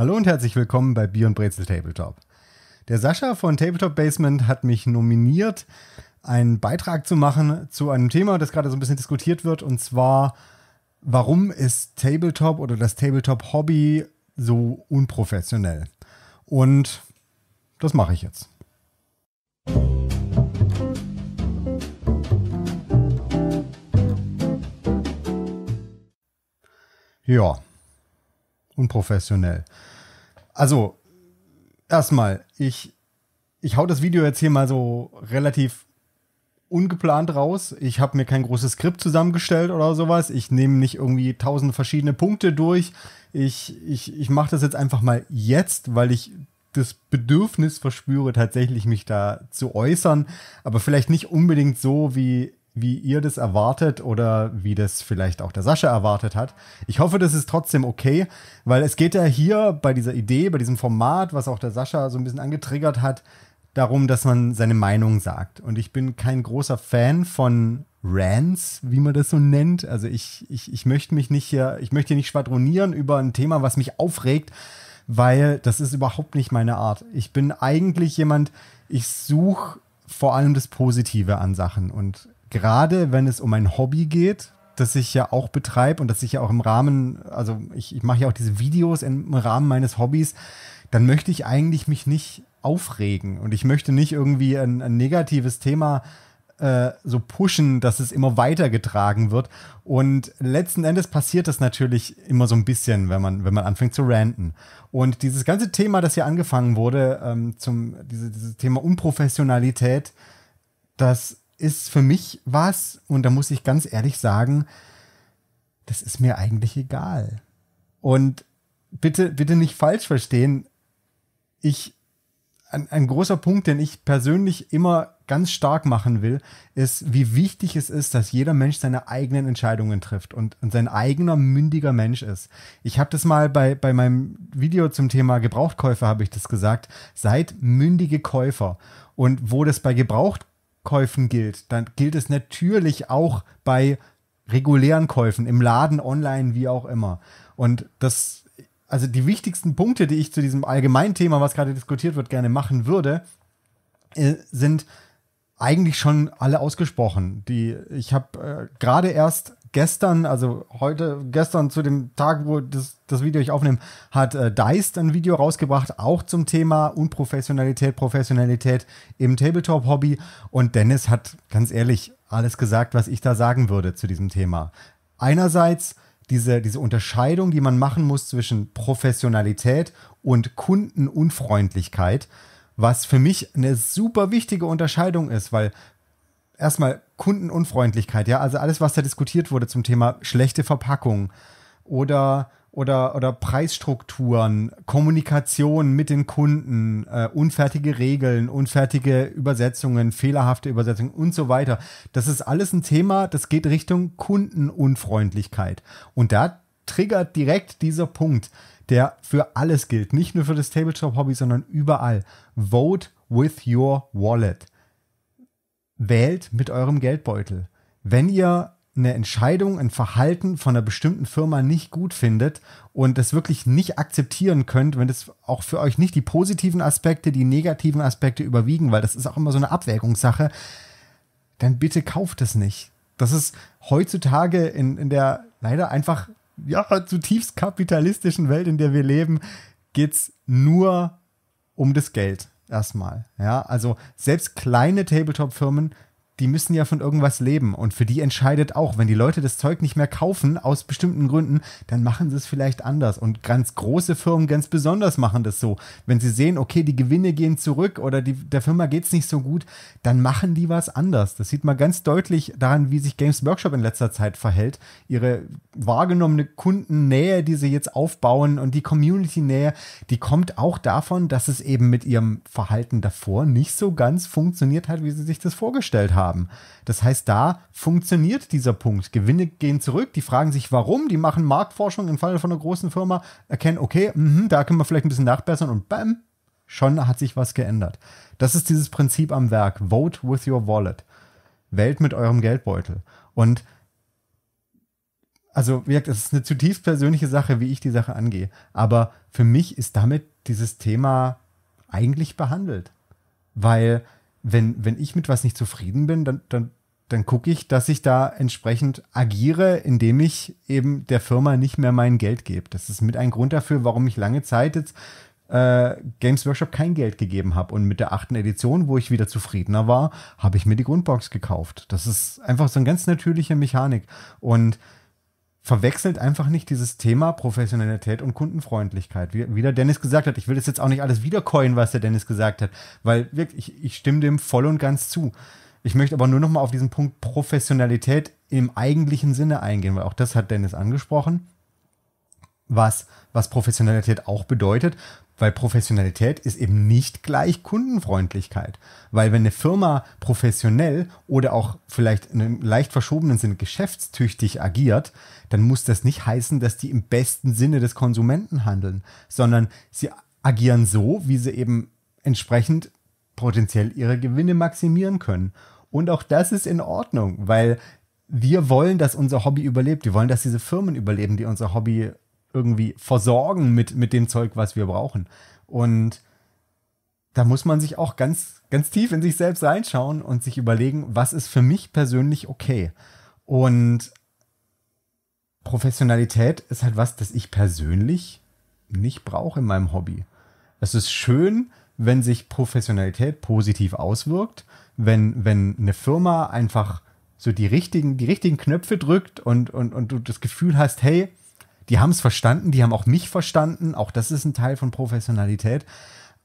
Hallo und herzlich willkommen bei Bier und Brezel Tabletop. Der Sascha von Tabletop Basement hat mich nominiert, einen Beitrag zu machen zu einem Thema, das gerade so ein bisschen diskutiert wird, und zwar, warum ist Tabletop oder das Tabletop-Hobby so unprofessionell? Und das mache ich jetzt. Ja, unprofessionell. Also, erstmal, ich, ich hau das Video jetzt hier mal so relativ ungeplant raus. Ich habe mir kein großes Skript zusammengestellt oder sowas. Ich nehme nicht irgendwie tausend verschiedene Punkte durch. Ich, ich, ich mache das jetzt einfach mal jetzt, weil ich das Bedürfnis verspüre, tatsächlich mich da zu äußern. Aber vielleicht nicht unbedingt so, wie wie ihr das erwartet oder wie das vielleicht auch der Sascha erwartet hat. Ich hoffe, das ist trotzdem okay, weil es geht ja hier bei dieser Idee, bei diesem Format, was auch der Sascha so ein bisschen angetriggert hat, darum, dass man seine Meinung sagt. Und ich bin kein großer Fan von Rants, wie man das so nennt. Also ich, ich, ich möchte mich nicht hier, ich möchte hier nicht schwadronieren über ein Thema, was mich aufregt, weil das ist überhaupt nicht meine Art. Ich bin eigentlich jemand, ich suche vor allem das Positive an Sachen und gerade wenn es um ein Hobby geht, das ich ja auch betreibe und das ich ja auch im Rahmen, also ich, ich mache ja auch diese Videos im Rahmen meines Hobbys, dann möchte ich eigentlich mich nicht aufregen und ich möchte nicht irgendwie ein, ein negatives Thema äh, so pushen, dass es immer weitergetragen wird. Und letzten Endes passiert das natürlich immer so ein bisschen, wenn man, wenn man anfängt zu ranten. Und dieses ganze Thema, das hier angefangen wurde, ähm, zum, diese, dieses Thema Unprofessionalität, das ist für mich was, und da muss ich ganz ehrlich sagen, das ist mir eigentlich egal. Und bitte, bitte nicht falsch verstehen. Ich, ein, ein großer Punkt, den ich persönlich immer ganz stark machen will, ist, wie wichtig es ist, dass jeder Mensch seine eigenen Entscheidungen trifft und, und sein eigener mündiger Mensch ist. Ich habe das mal bei, bei meinem Video zum Thema Gebrauchtkäufer, habe ich das gesagt, seid mündige Käufer. Und wo das bei Gebraucht Käufen gilt, dann gilt es natürlich auch bei regulären Käufen, im Laden, online, wie auch immer. Und das, also die wichtigsten Punkte, die ich zu diesem allgemeinen Thema, was gerade diskutiert wird, gerne machen würde, äh, sind eigentlich schon alle ausgesprochen. Die, ich habe äh, gerade erst gestern, also heute, gestern zu dem Tag, wo das, das Video ich aufnehme, hat äh, Deist ein Video rausgebracht, auch zum Thema Unprofessionalität, Professionalität im Tabletop-Hobby. Und Dennis hat ganz ehrlich alles gesagt, was ich da sagen würde zu diesem Thema. Einerseits diese, diese Unterscheidung, die man machen muss zwischen Professionalität und Kundenunfreundlichkeit, was für mich eine super wichtige Unterscheidung ist, weil erstmal Kundenunfreundlichkeit, ja, also alles, was da diskutiert wurde zum Thema schlechte Verpackung oder oder, oder Preisstrukturen, Kommunikation mit den Kunden, äh, unfertige Regeln, unfertige Übersetzungen, fehlerhafte Übersetzungen und so weiter. Das ist alles ein Thema, das geht Richtung Kundenunfreundlichkeit. Und da triggert direkt dieser Punkt, der für alles gilt, nicht nur für das Tabletop-Hobby, sondern überall. Vote with your wallet wählt mit eurem Geldbeutel. Wenn ihr eine Entscheidung, ein Verhalten von einer bestimmten Firma nicht gut findet und das wirklich nicht akzeptieren könnt, wenn das auch für euch nicht die positiven Aspekte, die negativen Aspekte überwiegen, weil das ist auch immer so eine Abwägungssache, dann bitte kauft es nicht. Das ist heutzutage in, in der leider einfach ja, zutiefst kapitalistischen Welt, in der wir leben, geht es nur um das Geld. Erstmal. Ja, also selbst kleine Tabletop-Firmen die müssen ja von irgendwas leben. Und für die entscheidet auch, wenn die Leute das Zeug nicht mehr kaufen, aus bestimmten Gründen, dann machen sie es vielleicht anders. Und ganz große Firmen ganz besonders machen das so. Wenn sie sehen, okay, die Gewinne gehen zurück oder die, der Firma geht es nicht so gut, dann machen die was anders. Das sieht man ganz deutlich daran, wie sich Games Workshop in letzter Zeit verhält. Ihre wahrgenommene Kundennähe, die sie jetzt aufbauen und die Community-Nähe, die kommt auch davon, dass es eben mit ihrem Verhalten davor nicht so ganz funktioniert hat, wie sie sich das vorgestellt haben haben. Das heißt, da funktioniert dieser Punkt. Gewinne gehen zurück, die fragen sich, warum, die machen Marktforschung im Falle von einer großen Firma, erkennen, okay, mh, da können wir vielleicht ein bisschen nachbessern und bam, schon hat sich was geändert. Das ist dieses Prinzip am Werk. Vote with your wallet. Wählt mit eurem Geldbeutel. Und also wirkt, es ist eine zutiefst persönliche Sache, wie ich die Sache angehe. Aber für mich ist damit dieses Thema eigentlich behandelt. Weil wenn, wenn ich mit was nicht zufrieden bin, dann, dann, dann gucke ich, dass ich da entsprechend agiere, indem ich eben der Firma nicht mehr mein Geld gebe. Das ist mit ein Grund dafür, warum ich lange Zeit jetzt äh, Games Workshop kein Geld gegeben habe. Und mit der achten Edition, wo ich wieder zufriedener war, habe ich mir die Grundbox gekauft. Das ist einfach so eine ganz natürliche Mechanik. Und verwechselt einfach nicht dieses Thema Professionalität und Kundenfreundlichkeit. Wie, wie der Dennis gesagt hat, ich will das jetzt auch nicht alles wiedercoin, was der Dennis gesagt hat, weil wirklich, ich, ich stimme dem voll und ganz zu. Ich möchte aber nur noch mal auf diesen Punkt Professionalität im eigentlichen Sinne eingehen, weil auch das hat Dennis angesprochen was, was Professionalität auch bedeutet, weil Professionalität ist eben nicht gleich Kundenfreundlichkeit. Weil wenn eine Firma professionell oder auch vielleicht in einem leicht verschobenen Sinn geschäftstüchtig agiert, dann muss das nicht heißen, dass die im besten Sinne des Konsumenten handeln, sondern sie agieren so, wie sie eben entsprechend potenziell ihre Gewinne maximieren können. Und auch das ist in Ordnung, weil wir wollen, dass unser Hobby überlebt. Wir wollen, dass diese Firmen überleben, die unser Hobby irgendwie versorgen mit, mit dem Zeug, was wir brauchen. Und da muss man sich auch ganz, ganz tief in sich selbst reinschauen und sich überlegen, was ist für mich persönlich okay. Und Professionalität ist halt was, das ich persönlich nicht brauche in meinem Hobby. Es ist schön, wenn sich Professionalität positiv auswirkt, wenn, wenn eine Firma einfach so die richtigen, die richtigen Knöpfe drückt und, und, und du das Gefühl hast, hey, die haben es verstanden, die haben auch mich verstanden. Auch das ist ein Teil von Professionalität.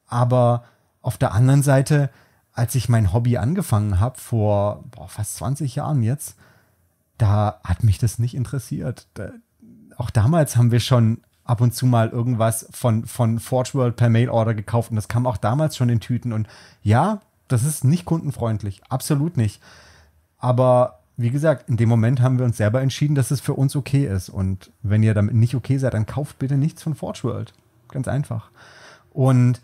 Aber auf der anderen Seite, als ich mein Hobby angefangen habe, vor boah, fast 20 Jahren jetzt, da hat mich das nicht interessiert. Da, auch damals haben wir schon ab und zu mal irgendwas von, von Forge World per Mailorder gekauft und das kam auch damals schon in Tüten. Und ja, das ist nicht kundenfreundlich, absolut nicht. Aber wie gesagt, in dem Moment haben wir uns selber entschieden, dass es für uns okay ist. Und wenn ihr damit nicht okay seid, dann kauft bitte nichts von Forge World. Ganz einfach. Und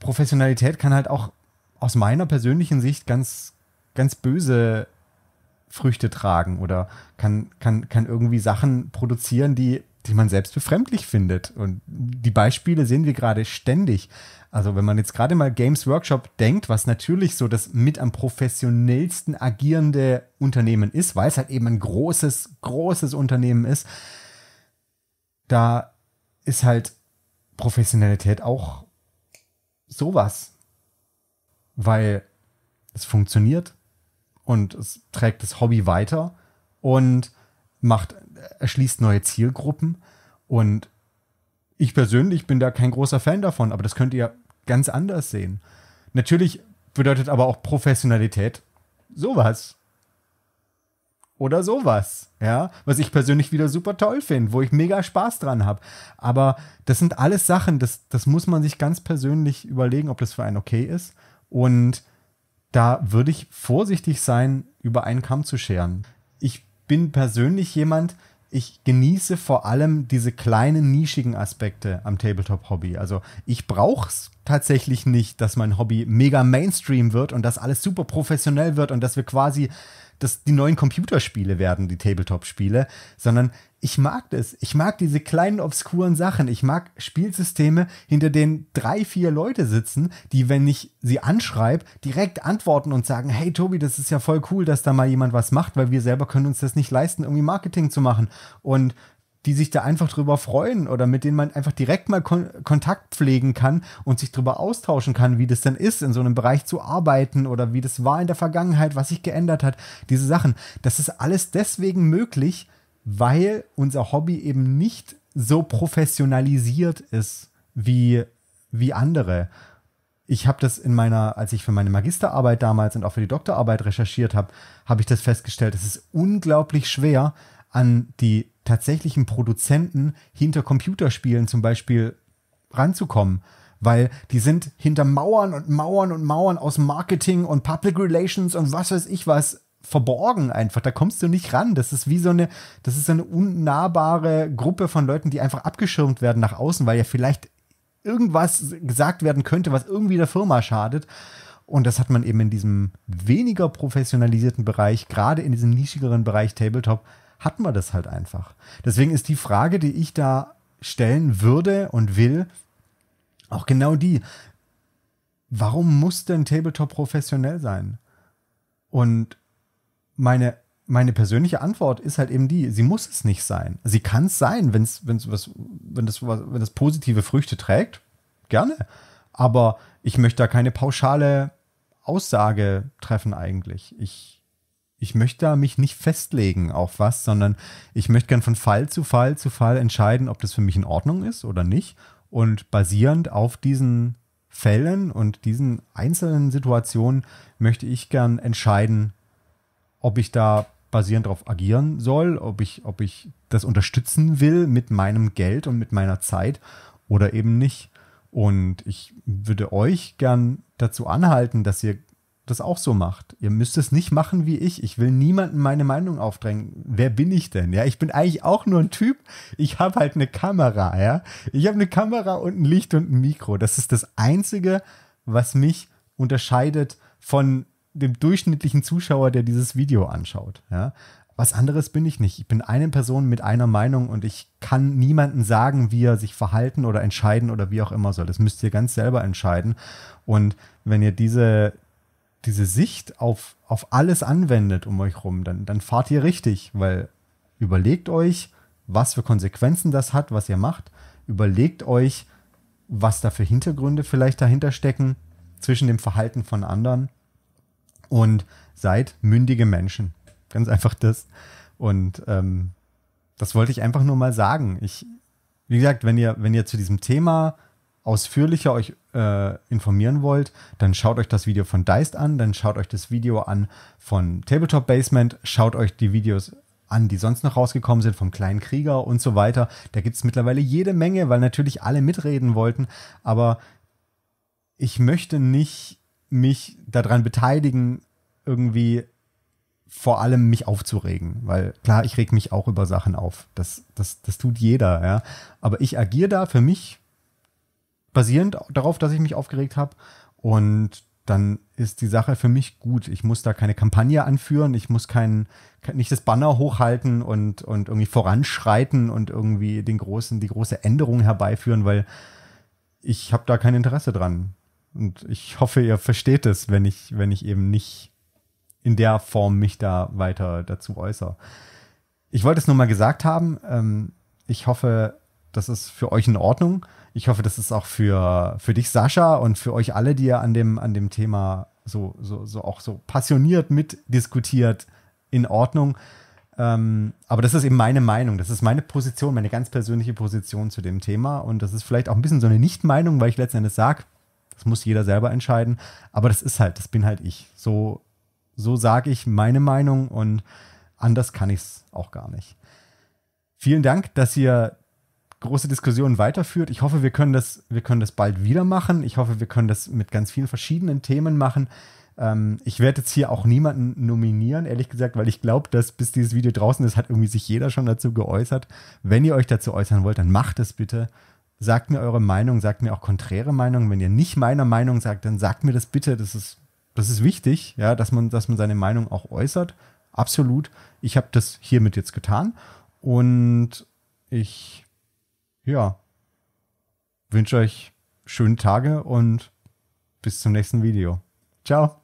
Professionalität kann halt auch aus meiner persönlichen Sicht ganz, ganz böse Früchte tragen oder kann, kann, kann irgendwie Sachen produzieren, die die man selbst befremdlich findet. Und die Beispiele sehen wir gerade ständig. Also wenn man jetzt gerade mal Games Workshop denkt, was natürlich so das mit am professionellsten agierende Unternehmen ist, weil es halt eben ein großes, großes Unternehmen ist, da ist halt Professionalität auch sowas. Weil es funktioniert und es trägt das Hobby weiter und macht, erschließt neue Zielgruppen. Und ich persönlich bin da kein großer Fan davon, aber das könnt ihr ganz anders sehen. Natürlich bedeutet aber auch Professionalität sowas. Oder sowas, ja, was ich persönlich wieder super toll finde, wo ich mega Spaß dran habe. Aber das sind alles Sachen, das, das muss man sich ganz persönlich überlegen, ob das für einen okay ist. Und da würde ich vorsichtig sein, über einen Kamm zu scheren bin persönlich jemand, ich genieße vor allem diese kleinen nischigen Aspekte am Tabletop-Hobby. Also ich brauche es tatsächlich nicht, dass mein Hobby mega Mainstream wird und dass alles super professionell wird und dass wir quasi dass die neuen Computerspiele werden, die Tabletop-Spiele, sondern ich mag das. Ich mag diese kleinen, obskuren Sachen. Ich mag Spielsysteme, hinter denen drei, vier Leute sitzen, die, wenn ich sie anschreibe, direkt antworten und sagen, hey Tobi, das ist ja voll cool, dass da mal jemand was macht, weil wir selber können uns das nicht leisten, irgendwie Marketing zu machen. Und die sich da einfach drüber freuen oder mit denen man einfach direkt mal Kon Kontakt pflegen kann und sich drüber austauschen kann, wie das denn ist, in so einem Bereich zu arbeiten oder wie das war in der Vergangenheit, was sich geändert hat, diese Sachen. Das ist alles deswegen möglich, weil unser Hobby eben nicht so professionalisiert ist wie, wie andere. Ich habe das in meiner, als ich für meine Magisterarbeit damals und auch für die Doktorarbeit recherchiert habe, habe ich das festgestellt, es ist unglaublich schwer, an die tatsächlichen Produzenten hinter Computerspielen zum Beispiel ranzukommen. Weil die sind hinter Mauern und Mauern und Mauern aus Marketing und Public Relations und was weiß ich was verborgen einfach. Da kommst du nicht ran. Das ist wie so eine, das ist so eine unnahbare Gruppe von Leuten, die einfach abgeschirmt werden nach außen, weil ja vielleicht irgendwas gesagt werden könnte, was irgendwie der Firma schadet. Und das hat man eben in diesem weniger professionalisierten Bereich, gerade in diesem nischigeren Bereich Tabletop, hat man das halt einfach. Deswegen ist die Frage, die ich da stellen würde und will, auch genau die. Warum muss denn Tabletop professionell sein? Und meine, meine persönliche Antwort ist halt eben die, sie muss es nicht sein. Sie kann es sein, wenn's, wenn's was, wenn, das, wenn das positive Früchte trägt, gerne. Aber ich möchte da keine pauschale Aussage treffen eigentlich. Ich, ich möchte da mich nicht festlegen auf was, sondern ich möchte gern von Fall zu Fall zu Fall entscheiden, ob das für mich in Ordnung ist oder nicht. Und basierend auf diesen Fällen und diesen einzelnen Situationen möchte ich gern entscheiden, ob ich da basierend darauf agieren soll, ob ich, ob ich das unterstützen will mit meinem Geld und mit meiner Zeit oder eben nicht. Und ich würde euch gern dazu anhalten, dass ihr das auch so macht. Ihr müsst es nicht machen wie ich. Ich will niemandem meine Meinung aufdrängen. Wer bin ich denn? Ja, ich bin eigentlich auch nur ein Typ. Ich habe halt eine Kamera, ja. Ich habe eine Kamera und ein Licht und ein Mikro. Das ist das Einzige, was mich unterscheidet von dem durchschnittlichen Zuschauer, der dieses Video anschaut. Ja? Was anderes bin ich nicht. Ich bin eine Person mit einer Meinung und ich kann niemandem sagen, wie er sich verhalten oder entscheiden oder wie auch immer soll. Das müsst ihr ganz selber entscheiden. Und wenn ihr diese, diese Sicht auf, auf alles anwendet um euch rum, dann, dann fahrt ihr richtig, weil überlegt euch, was für Konsequenzen das hat, was ihr macht. Überlegt euch, was da für Hintergründe vielleicht dahinter stecken zwischen dem Verhalten von anderen und seid mündige Menschen. Ganz einfach das. Und ähm, das wollte ich einfach nur mal sagen. Ich, wie gesagt, wenn ihr, wenn ihr zu diesem Thema ausführlicher euch äh, informieren wollt, dann schaut euch das Video von Deist an, dann schaut euch das Video an von Tabletop Basement, schaut euch die Videos an, die sonst noch rausgekommen sind, vom Kleinen Krieger und so weiter. Da gibt es mittlerweile jede Menge, weil natürlich alle mitreden wollten, aber ich möchte nicht mich daran beteiligen, irgendwie vor allem mich aufzuregen, weil klar, ich reg mich auch über Sachen auf. Das, das, das tut jeder, ja. Aber ich agiere da für mich basierend darauf, dass ich mich aufgeregt habe und dann ist die Sache für mich gut. Ich muss da keine Kampagne anführen, ich muss kein, nicht das Banner hochhalten und, und irgendwie voranschreiten und irgendwie den großen, die große Änderung herbeiführen, weil ich habe da kein Interesse dran. Und ich hoffe, ihr versteht es, wenn ich, wenn ich eben nicht in der Form mich da weiter dazu äußere. Ich wollte es nur mal gesagt haben. Ähm, ich hoffe, das ist für euch in Ordnung. Ich hoffe, das ist auch für, für dich, Sascha, und für euch alle, die ihr an dem, an dem Thema so, so, so auch so passioniert mitdiskutiert, in Ordnung. Ähm, aber das ist eben meine Meinung. Das ist meine Position, meine ganz persönliche Position zu dem Thema. Und das ist vielleicht auch ein bisschen so eine Nicht-Meinung, weil ich letztendlich sage, das muss jeder selber entscheiden. Aber das ist halt, das bin halt ich. So, so sage ich meine Meinung und anders kann ich es auch gar nicht. Vielen Dank, dass ihr große Diskussionen weiterführt. Ich hoffe, wir können das, wir können das bald wieder machen. Ich hoffe, wir können das mit ganz vielen verschiedenen Themen machen. Ähm, ich werde jetzt hier auch niemanden nominieren, ehrlich gesagt, weil ich glaube, dass bis dieses Video draußen ist, hat irgendwie sich jeder schon dazu geäußert. Wenn ihr euch dazu äußern wollt, dann macht es bitte sagt mir eure Meinung, sagt mir auch konträre Meinungen. Wenn ihr nicht meiner Meinung sagt, dann sagt mir das bitte. Das ist, das ist wichtig, ja, dass man, dass man seine Meinung auch äußert. Absolut. Ich habe das hiermit jetzt getan und ich, ja, wünsche euch schöne Tage und bis zum nächsten Video. Ciao.